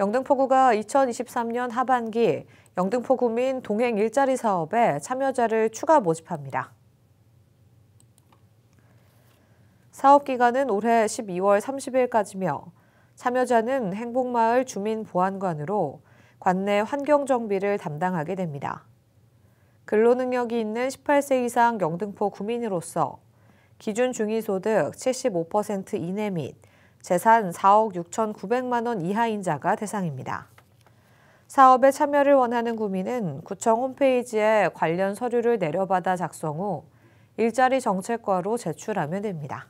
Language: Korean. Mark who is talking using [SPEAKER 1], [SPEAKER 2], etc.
[SPEAKER 1] 영등포구가 2023년 하반기 영등포구민 동행 일자리 사업에 참여자를 추가 모집합니다. 사업 기간은 올해 12월 30일까지며 참여자는 행복마을 주민보안관으로 관내 환경정비를 담당하게 됩니다. 근로능력이 있는 18세 이상 영등포 구민으로서 기준 중위소득 75% 이내 및 재산 4억 6,900만 원 이하인 자가 대상입니다. 사업에 참여를 원하는 구민은 구청 홈페이지에 관련 서류를 내려받아 작성 후 일자리 정책과로 제출하면 됩니다.